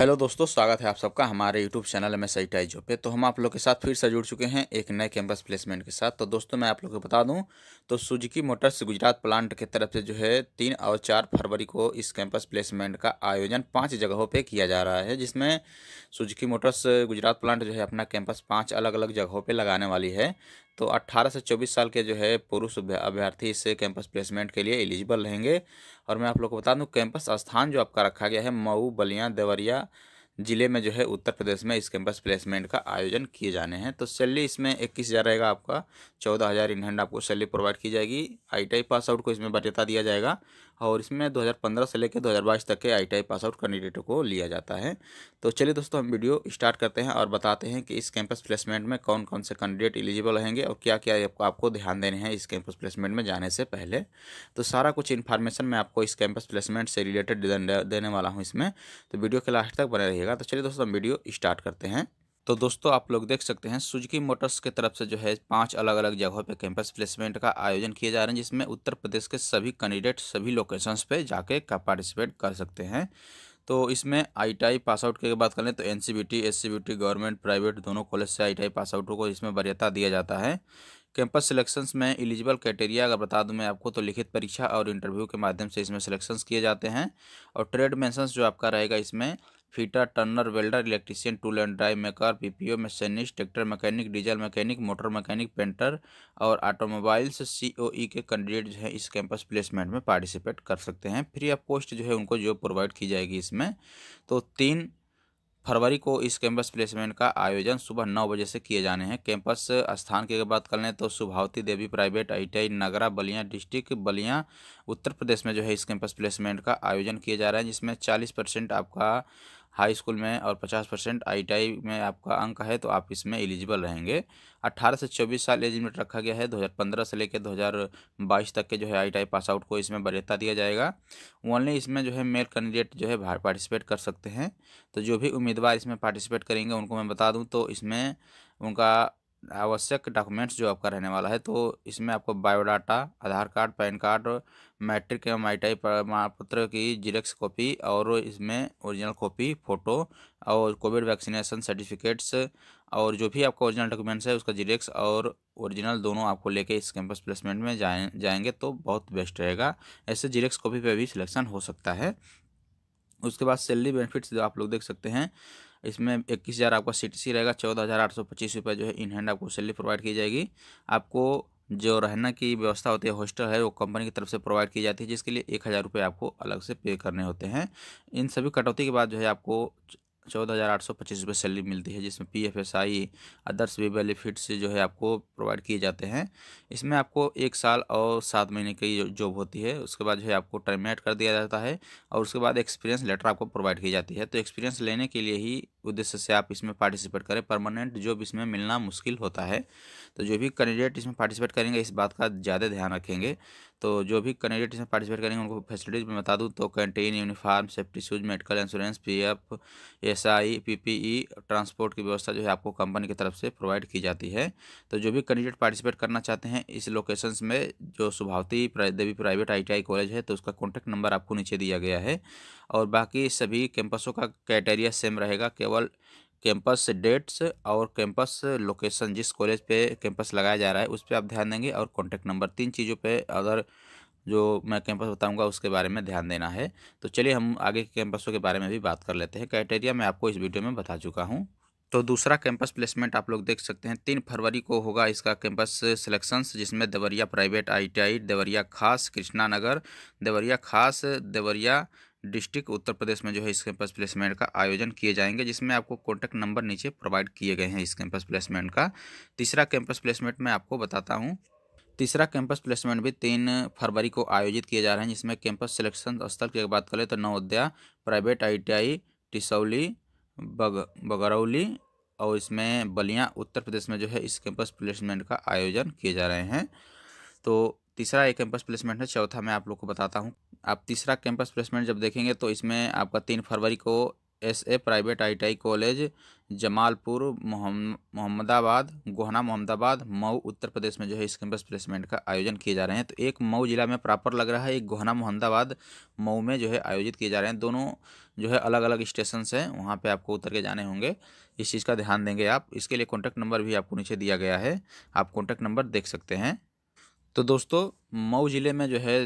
hello दोस्तों स्वागत है आप सबका हमारे यूट्यूब चैनल में सही टाइजो पे तो हम आप लोग के साथ फिर से जुड़ चुके हैं एक नए कैंपस प्लेसमेंट के साथ तो दोस्तों मैं आप लोग को बता दूं तो सुजुकी मोटर्स गुजरात प्लांट के तरफ से जो है तीन और चार फरवरी को इस कैंपस प्लेसमेंट का आयोजन पाँच जगहों पर किया जा रहा है जिसमें सुजुकी मोटर्स गुजरात प्लांट जो है अपना कैंपस पाँच अलग अलग जगहों पर लगाने वाली है तो 18 से 24 साल के जो है पुरुष अभ्यर्थी इस कैंपस प्लेसमेंट के लिए एलिजिबल रहेंगे और मैं आप लोग को बता दूँ कैंपस स्थान जो आपका रखा गया है मऊ बलिया देवरिया ज़िले में जो है उत्तर प्रदेश में इस कैंपस प्लेसमेंट का आयोजन किए जाने हैं तो सैलरी इसमें इक्कीस हज़ार रहेगा आपका चौदह हज़ार इन हैंड आपको सैलरी प्रोवाइड की जाएगी आई पास आउट को इसमें बचता दिया जाएगा और इसमें 2015 से लेकर 2022 तक के आई पास आउट कैंडिडेटों को लिया जाता है तो चलिए दोस्तों हम वीडियो स्टार्ट करते हैं और बताते हैं कि इस कैंपस प्लेसमेंट में कौन कौन से कैंडिडेट एलिजिबल रहेंगे और क्या क्या आपको ध्यान देने हैं इस कैंपस प्लेसमेंट में जाने से पहले तो सारा कुछ इन्फॉर्मेशन मैं आपको इस कैंपस प्लेसमेंट से रिलेटेड देने वाला हूँ इसमें तो वीडियो के लास्ट तक बने रहिएगा तो चलिए दोस्तों हम वीडियो स्टार्ट करते हैं तो दोस्तों आप लोग देख सकते हैं सुजुकी मोटर्स की तरफ से जो है पांच अलग अलग जगहों पे कैंपस प्लेसमेंट का आयोजन किए जा रहे हैं जिसमें उत्तर प्रदेश के सभी कैंडिडेट सभी लोकेशंस पे जाके का पार्टिसिपेट कर सकते हैं तो इसमें आईटीआई पास आउट की बात करें तो एन सी गवर्नमेंट प्राइवेट दोनों कॉलेज से आई पास आउट को इसमें वरीयता दिया जाता है कैंपस सिलेक्शंस में एलिजिबल क्राइटेरिया अगर बता दूं मैं आपको तो लिखित परीक्षा और इंटरव्यू के माध्यम से इसमें सिलेक्शंस किए जाते हैं और ट्रेड मेंशंस जो आपका रहेगा इसमें fitter turner welder electrician tool and drive maker PPO machinist tractor mechanic diesel mechanic motor mechanic painter और ऑटोमोबाइल्स सीओई e के कैंडिडेट जो है इस कैंपस प्लेसमेंट में पार्टिसिपेट कर सकते हैं फ्री ऑफ कॉस्ट जो है उनको जॉब प्रोवाइड की जाएगी इसमें तो तीन फरवरी को इस कैंपस प्लेसमेंट का आयोजन सुबह नौ बजे से किए जाने हैं कैंपस स्थान की अगर बात कर लें तो Subhavati Devi private ITI Nagra Ballia district Ballia Uttar Pradesh में जो है इस कैंपस प्लेसमेंट का आयोजन किया जा रहा है जिसमें चालीस परसेंट आपका हाई स्कूल में और 50 परसेंट आई में आपका अंक है तो आप इसमें एलिजिबल रहेंगे 18 से 24 साल एज लिमिट रखा गया है 2015 से लेकर 2022 तक के जो है आई पास आउट को इसमें वरीयता दिया जाएगा ओनली इसमें जो है मेल कैंडिडेट जो है पार्टिसिपेट कर सकते हैं तो जो भी उम्मीदवार इसमें पार्टिसिपेट करेंगे उनको मैं बता दूँ तो इसमें उनका आवश्यक डॉक्यूमेंट्स जो आपका रहने वाला है तो इसमें आपको biodata Aadhaar card PAN card matric एवं आई माइटाई प्रमाण पत्र की जीरेक्स कॉपी और इसमें ओरिजिनल कॉपी फ़ोटो और कोविड वैक्सीनेशन सर्टिफिकेट्स और जो भी आपका ओरिजिनल डॉक्यूमेंट्स है उसका जीरेक्स और ओरिजिनल दोनों आपको लेके इस कैंपस प्लेसमेंट में जाए जाएंगे तो बहुत बेस्ट रहेगा ऐसे जीरेक्स कॉपी पर भी सिलेक्शन हो सकता है उसके बाद सैलरी बेनिफिट्स जो आप लोग देख सकते हैं इसमें इक्कीस हज़ार आपका सी टी रहेगा चौदह हज़ार आठ सौ पच्चीस रुपये जो है इन हैंड आपको सैलरी प्रोवाइड की जाएगी आपको जो रहना की व्यवस्था होती है हॉस्टल है वो कंपनी की तरफ से प्रोवाइड की जाती है जिसके लिए एक हज़ार रुपये आपको अलग से पे करने होते हैं इन सभी कटौती के बाद जो है आपको चौदह हज़ार आठ सौ पच्चीस रुपये सैलरी मिलती है जिसमें P F S I others भी बेनिफिट्स जो है आपको प्रोवाइड किए जाते हैं इसमें आपको एक साल और सात महीने की जॉब होती है उसके बाद जो है आपको टर्मिनेट कर दिया जाता है और उसके बाद एक्सपीरियंस लेटर आपको प्रोवाइड की जाती है तो एक्सपीरियंस लेने के लिए ही उद्देश्य से आप इसमें पार्टिसिपेट करें परमानेंट जॉब इसमें मिलना मुश्किल होता है तो जो भी कैंडिडेट इसमें पार्टिसिपेट करेंगे इस बात का ज़्यादा ध्यान रखेंगे तो जो भी कैंडिडेट इसमें पार्टिसिपेट करेंगे उनको फैसिलिटीज़ में बता दूँ तो canteen uniform safety shoes medical insurance P F S I P P E transport की व्यवस्था जो है आपको कंपनी की तरफ से प्रोवाइड की जाती है तो जो भी कैंडिडेट पार्टिसिपेट करना चाहते हैं इस लोकेशन में जो Subhavati Devi private I college है तो उसका कॉन्टैक्ट नंबर आपको नीचे दिया गया है और बाकी सभी कैंपसों का क्राइटेरिया सेम रहेगा केवल कैंपस डेट्स और कैंपस लोकेशन जिस कॉलेज पे कैंपस लगाया जा रहा है उस पर आप ध्यान देंगे और कॉन्टैक्ट नंबर तीन चीज़ों पे अगर जो मैं कैंपस बताऊंगा उसके बारे में ध्यान देना है तो चलिए हम आगे के कैंपसों के बारे में भी बात कर लेते हैं क्राइटेरिया मैं आपको इस वीडियो में बता चुका हूँ तो दूसरा कैंपस प्लेसमेंट आप लोग देख सकते हैं तीन फरवरी को होगा इसका कैंपस सिलेक्शंस जिसमें देवरिया प्राइवेट आईटीआई देवरिया खास कृष्णा नगर देवरिया खास देवरिया डिस्ट्रिक्ट उत्तर प्रदेश में जो है इस कैंपस प्लेसमेंट का आयोजन किए जाएंगे जिसमें आपको कॉन्टैक्ट नंबर नीचे प्रोवाइड किए गए हैं इस कैंपस प्लेसमेंट का तीसरा कैंपस प्लेसमेंट मैं आपको बताता हूँ तीसरा कैंपस प्लेसमेंट भी तीन फरवरी को आयोजित किए जा रहे हैं जिसमें कैंपस सिलेक्शन स्थल की बात करें तो नवोदया प्राइवेट आई टिसौली बग बगरौली और इसमें बलिया उत्तर प्रदेश में जो है इस कैंपस प्लेसमेंट का आयोजन किए जा रहे हैं तो तीसरा ये कैंपस प्लेसमेंट है चौथा मैं आप लोग को बताता हूँ आप तीसरा कैंपस प्लेसमेंट जब देखेंगे तो इसमें आपका तीन फरवरी को S A private I college Jamalpur Mohammadabad Gohna Mohammadabad Mau Uttar Pradesh में जो है इस कैंपस प्लेसमेंट का आयोजन किए जा रहे हैं तो एक मऊ जिला में प्रॉपर लग रहा है एक गोहना मोहम्मदाबाद मऊ में जो है आयोजित किए जा रहे हैं दोनों जो है अलग अलग स्टेशन हैं वहाँ पे आपको उतर के जाने होंगे इस चीज़ का ध्यान देंगे आप इसके लिए कॉन्टैक्ट नंबर भी आपको नीचे दिया गया है आप कॉन्टैक्ट नंबर देख सकते हैं तो दोस्तों मऊ ज़िले में जो है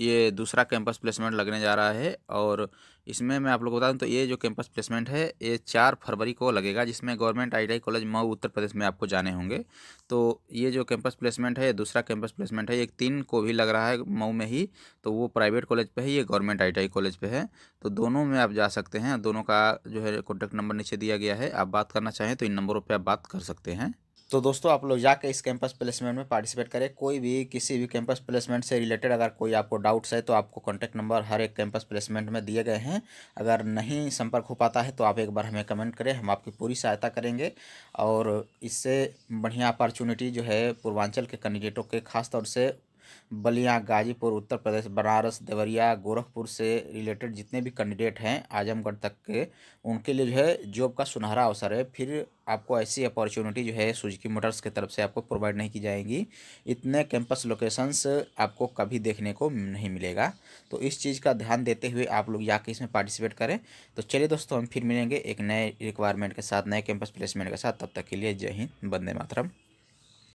ये दूसरा कैंपस प्लेसमेंट लगने जा रहा है और इसमें मैं आप लोग को बता दूं तो ये जो कैंपस प्लेसमेंट है ये चार फरवरी को लगेगा जिसमें government I college Mau Uttar Pradesh में आपको जाने होंगे तो ये जो कैंपस प्लेसमेंट है ये दूसरा कैंपस प्लेसमेंट है एक तीन को भी लग रहा है मऊ में ही तो वो प्राइवेट कॉलेज पर है ये गवर्नमेंट आई कॉलेज पर है तो दोनों में आप जा सकते हैं दोनों का जो है कॉन्टैक्ट नंबर नीचे दिया गया है आप बात करना चाहें तो इन नंबरों पर आप बात कर सकते हैं तो दोस्तों आप लोग जाकर इस कैंपस प्लेसमेंट में पार्टिसिपेट करें कोई भी किसी भी कैंपस प्लेसमेंट से रिलेटेड अगर कोई आपको डाउट्स है तो आपको कॉन्टैक्ट नंबर हर एक कैंपस प्लेसमेंट में दिए गए हैं अगर नहीं संपर्क हो पाता है तो आप एक बार हमें कमेंट करें हम आपकी पूरी सहायता करेंगे और इससे बढ़िया अपॉर्चुनिटी जो है पूर्वांचल के कैंडिडेटों के खासतौर से बलिया गाजीपुर उत्तर प्रदेश बनारस देवरिया गोरखपुर से रिलेटेड जितने भी कैंडिडेट हैं आजमगढ़ तक के उनके लिए जो है जॉब का सुनहरा अवसर है फिर आपको ऐसी अपॉर्चुनिटी जो है सुजुकी मोटर्स की तरफ से आपको प्रोवाइड नहीं की जाएंगी इतने कैंपस लोकेशंस आपको कभी देखने को नहीं मिलेगा तो इस चीज़ का ध्यान देते हुए आप लोग या इसमें पार्टिसिपेट करें तो चलिए दोस्तों हम फिर मिलेंगे एक नए रिक्वायरमेंट के साथ नए कैंपस प्लेसमेंट के साथ तब तक के लिए जय हिंद बंदे मातरम